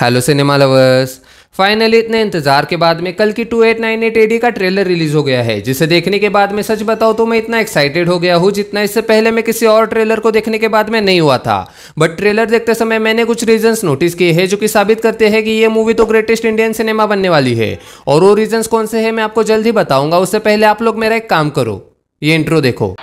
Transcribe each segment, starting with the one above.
hello cinema lovers finally इतने इंतजार के बाद में कल की 2898 एडी का ट्रेलर रिलीज हो गया है जिसे देखने के बाद में सच बताओ तो मैं इतना एक्साइटेड हो गया हूँ जितना इससे पहले मैं किसी और ट्रेलर को देखने के बाद में नहीं हुआ था बट ट्रेलर देखते समय मैंने कुछ रीजंस नोटिस किए हैं जो कि साबित करते हैं कि ये मूवी तो ग्रेटेस्ट इंडियन सिनेमा बनने वाली है और वो रीजन्स कौन से है मैं आपको जल्द ही बताऊंगा उससे पहले आप लोग मेरा एक काम करो ये इंट्रो देखो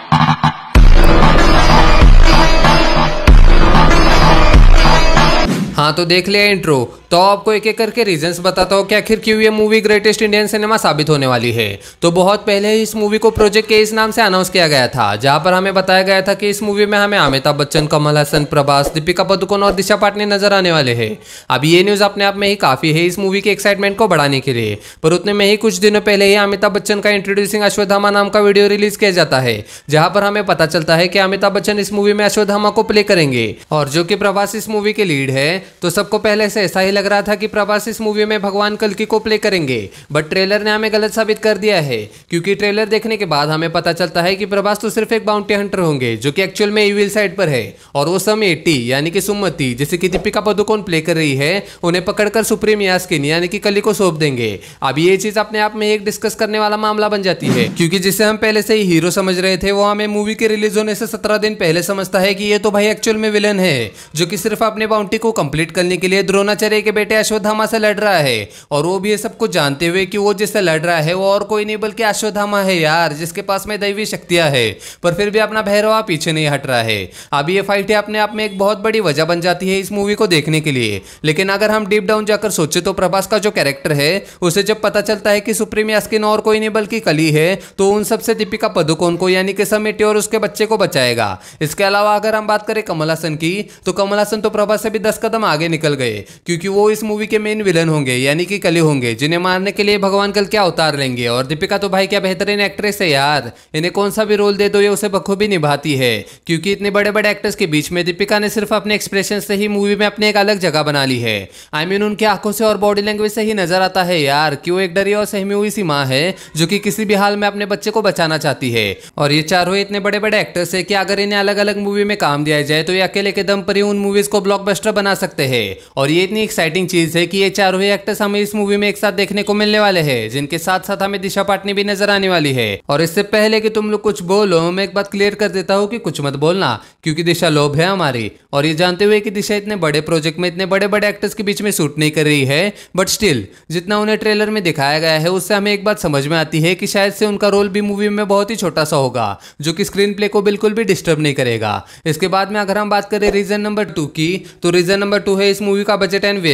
हाँ तो देख लिया इंट्रो तो आपको एक एक करके रीजंस बताता हूँ कि आखिर क्यों ये मूवी ग्रेटेस्ट इंडियन सिनेमा साबित होने वाली है तो बहुत पहले ही इस मूवी को प्रोजेक्ट के इस नाम से अनाउंस किया गया था जहाँ पर हमें बताया गया था कि इस मूवी में हमें अमिताभ बच्चन कमल हसन प्रभास दीपिका पदुकोन और दिशा पाटनी नजर आने वाले है अब ये न्यूज़ अपने आप में ही काफ़ी है इस मूवी के एक्साइटमेंट को बढ़ाने के लिए पर उतने में ही कुछ दिनों पहले ही अमिताभ बच्चन का इंट्रोड्यूसिंग अश्वधामा नाम का वीडियो रिलीज किया जाता है जहाँ पर हमें पता चलता है कि अमिताभ बच्चन इस मूवी में अश्वधामा को प्ले करेंगे और जो कि प्रभास इस मूवी के लीड है तो सबको पहले से ऐसा ही लग रहा था कि प्रभास इस मूवी में भगवान कल्कि को प्ले करेंगे बट ट्रेलर ने हमें गलत साबित कर दिया है क्योंकि ट्रेलर देखने के बाद हमें पता चलता है कि प्रभास तो सिर्फ एक बाउंटी हंटर होंगे जो कि एक्चुअल में इविल साइड पर है और वो सम एटी यानी कि सुमति जैसे कि दीपिका पदुकोन प्ले कर रही है उन्हें पकड़कर सुप्रीम यास्किन यानी कि कली को सौंप देंगे अब ये चीज अपने आप में एक डिस्कस करने वाला मामला बन जाती है क्योंकि जिसे हम पहले से ही हीरो समझ रहे थे वो हमें मूवी के रिलीज होने से सत्रह दिन पहले समझता है कि ये तो भाई एक्चुअल में विलन है जो कि सिर्फ अपने बाउंटी को कंप्लीट करने के लिए द्रोणाचार्य के बेटे अश्वत्थामा से लड़ रहा है और वो भी ये सब कुछ जानते हुए कि वो जिससे लड़ रहा है वो और कोई नहीं बल्कि अश्वत्थामा है यार जिसके पास में दैवी शक्तियां है पर फिर भी अपना भैरवा पीछे नहीं हट रहा है अब ये फाइट है अपने आप में एक बहुत बड़ी वजह बन जाती है इस मूवी को देखने के लिए लेकिन अगर हम डीप डाउन जाकर सोचे तो प्रभास का जो कैरेक्टर है उसे जब पता चलता है कि सुप्रीम यास्किन और कोई नहीं बल्कि कली है तो उन सबसे दीपिका पदुकोन को यानी कि समेटे और उसके बच्चे को बचाएगा इसके अलावा अगर हम बात करें कमलासन की तो कमलासन तो प्रभास से भी दस कदम आगे आगे निकल गए क्योंकि वो इस मूवी के मेन विलन होंगे यानी कि कली होंगे जिन्हें मारने के लिए भगवान कल क्या उतार लेंगे और दीपिका तो भाई क्या बेहतरीन एक्ट्रेस है यार इन्हें कौन सा भी रोल दे दो ये उसे बखूबी निभाती है क्योंकि इतने बड़े बड़े एक्टर्स के बीच में दीपिका ने सिर्फ अपने एक्सप्रेशन से ही मूवी में अपने एक अलग जगह बना ली है आई मीन उनकी आंखों से और बॉडी लैंग्वेज से ही नजर आता है यार कि वो एक डरी और सहमी हुई सी माँ है जो कि किसी भी हाल में अपने बच्चे को बचाना चाहती है और ये चारों इतने बड़े बड़े एक्टर्स है कि अगर इन्हें अलग अलग मूवी में काम दिया जाए तो ये अकेले के दम पर ही उन मूवीज को ब्लॉकबस्टर बना सकते सकते हैं और ये इतनी एक्साइटिंग चीज़ है कि ये चारों ही एक्टर्स हमें इस मूवी में एक साथ देखने को मिलने वाले हैं जिनके साथ साथ हमें दिशा पाटनी भी नजर आने वाली है और इससे पहले कि तुम लोग कुछ बोलो मैं एक बात क्लियर कर देता हूँ कि कुछ मत बोलना क्योंकि दिशा लोभ है हमारी और ये जानते हुए कि दिशा इतने बड़े प्रोजेक्ट में इतने बड़े बड़े एक्टर्स के बीच में शूट नहीं कर रही है बट स्टिल जितना उन्हें ट्रेलर में दिखाया गया है उससे हमें एक बात समझ में आती है कि शायद से उनका रोल भी मूवी में बहुत ही छोटा सा होगा जो कि स्क्रीन प्ले को बिल्कुल भी डिस्टर्ब नहीं करेगा इसके बाद में अगर हम बात करें रीजन नंबर टू की तो रीजन नंबर टू टू तो है इस मूवी का बजट एंड वी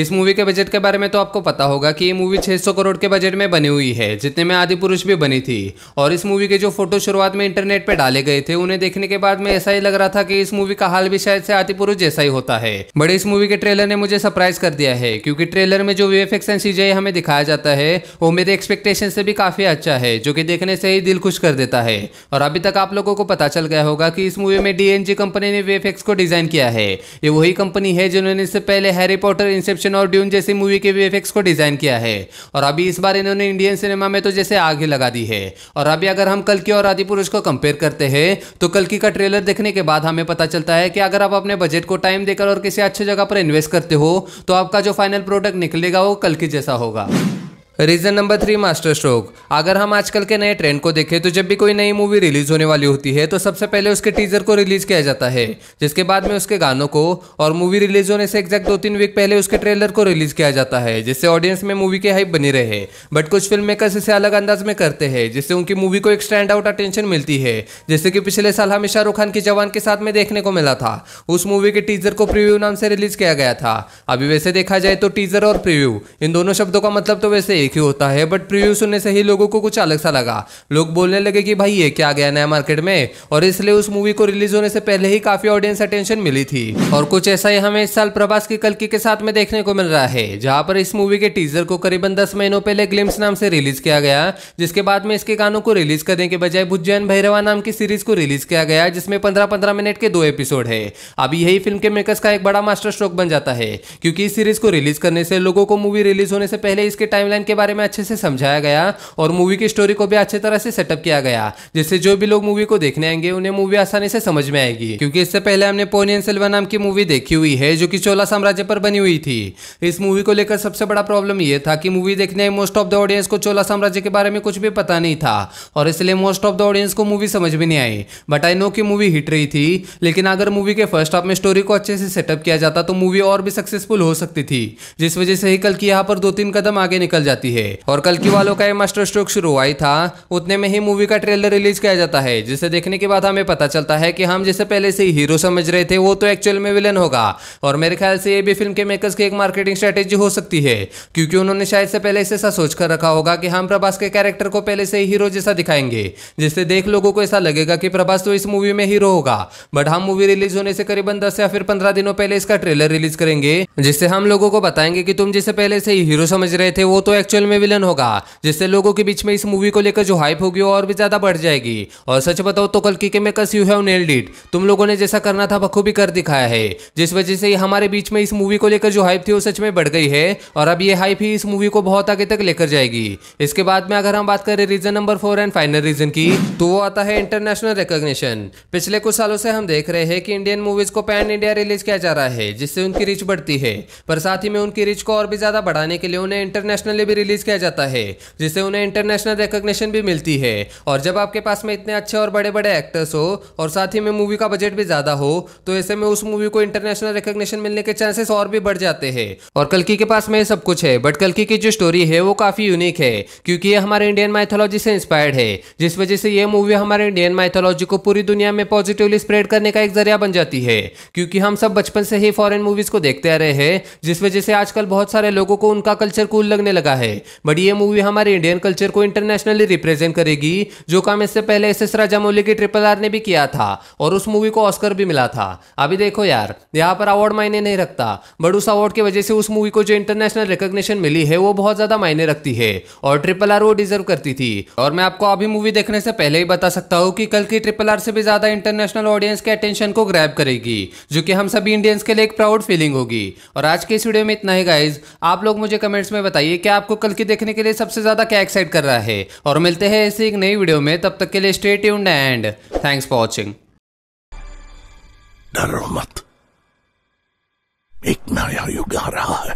इस मूवी के बजट के बारे में तो आपको पता होगा कि ये मूवी 600 करोड़ के बजट में बनी हुई है जितने में आदि पुरुष भी बनी थी और इस मूवी के जो फोटो शुरुआत में इंटरनेट पे डाले गए थे उन्हें देखने के बाद में ऐसा ही लग रहा था कि इस मूवी का हाल भी शायद से आदि पुरुष जैसा ही होता है बट इस मूवी के ट्रेलर ने मुझे सरप्राइज कर दिया है क्योंकि ट्रेलर में जो वी एंड सीजे हमें दिखाया जाता है वो मेरे एक्सपेक्टेशन से भी काफी अच्छा है जो की देखने से ही दिल खुश कर देता है और अभी तक आप लोगों को पता चल गया होगा की इस मूवी में डी कंपनी ने वी को डिजाइन किया है ये वही कंपनी है हैं जिन्होंने इससे पहले हैरी पॉटर इंसेप्शन और ड्यून जैसी मूवी के वी को डिज़ाइन किया है और अभी इस बार इन्होंने इंडियन सिनेमा में तो जैसे आग ही लगा दी है और अभी अगर हम कल की और आदि पुरुष को कंपेयर करते हैं तो कल्कि का ट्रेलर देखने के बाद हमें पता चलता है कि अगर आप अपने बजट को टाइम देकर और किसी अच्छे जगह पर इन्वेस्ट करते हो तो आपका जो फाइनल प्रोडक्ट निकलेगा वो कल की जैसा होगा reason number three master stroke अगर हम आजकल के नए ट्रेंड को देखें तो जब भी कोई नई मूवी रिलीज़ होने वाली होती है तो सबसे पहले उसके टीजर को रिलीज़ किया जाता है जिसके बाद में उसके गानों को और मूवी रिलीज़ होने से एग्जैक्ट दो तीन वीक पहले उसके ट्रेलर को रिलीज़ किया जाता है जिससे ऑडियंस में मूवी की हाइप बनी रहे बट कुछ फिल्म मेकर्स इसे अलग अंदाज में करते हैं जिससे उनकी मूवी को एक स्टैंड आउट अटेंशन मिलती है जैसे कि पिछले साल हमें शाहरुख खान की जवान के साथ में देखने को मिला था उस मूवी के टीजर को प्रिव्यू नाम से रिलीज़ किया गया था अभी वैसे देखा जाए तो टीजर और प्रिव्यू इन दोनों शब्दों का मतलब तो वैसे एक ही होता है बट प्रीव्यू सुनने से ही लोगों को कुछ अलग सा लगा लोग बोलने लगे कि भाई ये क्या गया नया मार्केट में और इसलिए उस मूवी को रिलीज होने से पहले ही काफी ऑडियंस अटेंशन मिली थी और कुछ ऐसा ही हमें इस साल प्रभास की कलकी के साथ में देखने को मिल रहा है जहाँ पर इस मूवी के टीजर को करीबन दस महीनों पहले ग्लिम्स नाम से रिलीज किया गया जिसके बाद में इसके गानों को रिलीज करने के बजाय भुजैन भैरवा नाम की सीरीज को रिलीज किया गया जिसमें पंद्रह पंद्रह मिनट के दो एपिसोड है अब यही फिल्म के मेकर्स का एक बड़ा मास्टर स्ट्रोक बन जाता है क्योंकि इस सीरीज को रिलीज करने से लोगों को मूवी रिलीज होने से पहले इसके टाइमलाइन के बारे में अच्छे से समझाया गया और मूवी की स्टोरी को भी अच्छे तरह से सेटअप किया गया जिससे जो भी लोग मूवी को देखने आएंगे उन्हें मूवी आसानी से समझ में आएगी क्योंकि इससे पहले हमने पोनियन सिल्वा नाम की मूवी देखी हुई है जो कि चोला साम्राज्य पर बनी हुई थी इस मूवी को लेकर सबसे बड़ा प्रॉब्लम यह था कि मूवी देखने मोस्ट ऑफ द ऑडियंस को चोला साम्राज्य के बारे में कुछ भी पता नहीं था और इसलिए मोस्ट ऑफ द ऑडियंस को मूवी समझ में नहीं आई बट आई नो की मूवी हिट रही थी लेकिन अगर मूवी के फर्स्ट हाफ में स्टोरी को अच्छे से सेटअप किया जाता तो मूवी और भी सक्सेसफुल हो सकती थी जिस वजह से ही कल की यहाँ पर दो तीन कदम आगे निकल जाती जाती है और कल की वालों का यह मास्टर स्ट्रोक शुरू हुआ था उतने में ही मूवी का ट्रेलर रिलीज किया जाता है जिसे देखने के बाद हमें पता चलता है की हम जिसे पहले से हीरो समझ रहे थे वो तो एक्चुअल में विलन होगा और मेरे ख्याल से ये भी फिल्म के मेकर्स की एक मार्केटिंग स्ट्रेटेजी हो सकती है क्योंकि उन्होंने शायद से पहले से ऐसा सोच कर रखा होगा कि हम प्रभास के कैरेक्टर को पहले से ही हीरो जैसा दिखाएंगे जिससे देख लोगों को ऐसा लगेगा कि प्रभास तो इस मूवी में हीरो होगा बट हम मूवी रिलीज होने से करीबन दस या फिर पंद्रह दिनों पहले इसका ट्रेलर रिलीज करेंगे जिससे हम लोगों को बताएंगे कि तुम जिसे पहले से ही हीरो समझ रहे थे वो तो एक्चुअल एक्चुअल में विलन होगा जिससे लोगों के बीच में इस मूवी को लेकर जो हाइप होगी और भी ज़्यादा बढ़ जाएगी और सच बताओ तो कल के makers you have nailed it तुम लोगों ने जैसा करना था बखूबी कर दिखाया है जिस वजह से हमारे बीच में इस मूवी को लेकर जो हाइप थी वो सच में बढ़ गई है और अब ये हाइप ही इस मूवी को बहुत आगे तक लेकर जाएगी इसके बाद में अगर हम बात करें reason number four and final reason की तो वो आता है इंटरनेशनल रिकॉग्निशन पिछले कुछ सालों से हम देख रहे हैं कि इंडियन मूवीज को पैन इंडिया रिलीज किया जा रहा है जिससे उनकी रीच बढ़ती है पर साथ ही में उनकी रीच को और भी ज्यादा बढ़ाने के लिए उन्हें इंटरनेशनली भी रिलीज किया जाता है जिससे उन्हें इंटरनेशनल रिकोगशन भी मिलती है और जब आपके पास में इतने अच्छे और बड़े बड़े एक्टर्स हो और साथ ही में मूवी का बजट भी ज़्यादा हो तो ऐसे में उस मूवी को इंटरनेशनल रिकोगशन मिलने के चांसेस और भी बढ़ जाते हैं और कलकी के पास में सब कुछ है बट कलकी की जो स्टोरी है वो काफ़ी यूनिक है क्योंकि ये हमारे इंडियन माइथोलॉजी से इंस्पायर्ड है जिस वजह से ये मूवी हमारे इंडियन माइथोलॉजी को पूरी दुनिया में पॉजिटिवली स्प्रेड करने का एक जरिया बन जाती है क्योंकि हम सब बचपन से ही फॉरेन मूवीज को देखते आ रहे हैं जिस वजह से आजकल बहुत सारे लोगों को उनका कल्चर कूल लगने लगा है है बट ये मूवी हमारे इंडियन कल्चर को इंटरनेशनली रिप्रेजेंट करेगी जो काम इससे पहले एस एस राजामौली की ट्रिपल आर ने भी किया था और उस मूवी को ऑस्कर भी मिला था अभी देखो यार यहाँ पर अवार्ड मायने नहीं रखता बट उस अवार्ड की वजह से उस मूवी को जो इंटरनेशनल रिकोगशन मिली है वो बहुत ज्यादा मायने रखती है और ट्रिपल आर वो डिजर्व करती थी और मैं आपको अभी मूवी देखने से पहले ही बता सकता हूँ कि कल की ट्रिपल आर से भी ज्यादा इंटरनेशनल ऑडियंस के अटेंशन को ग्रैब करेगी जो कि हम सभी इंडियंस के लिए एक प्राउड फीलिंग होगी और आज के इस वीडियो में इतना ही गाइज आप लोग मुझे कमेंट्स में बताइए कि आपको कल की देखने के लिए सबसे ज़्यादा क्या एक्साइट कर रहा है और मिलते हैं ऐसी एक नई वीडियो में तब तक के लिए stay tuned and thanks for watching डर मत एक नया युग आ रहा है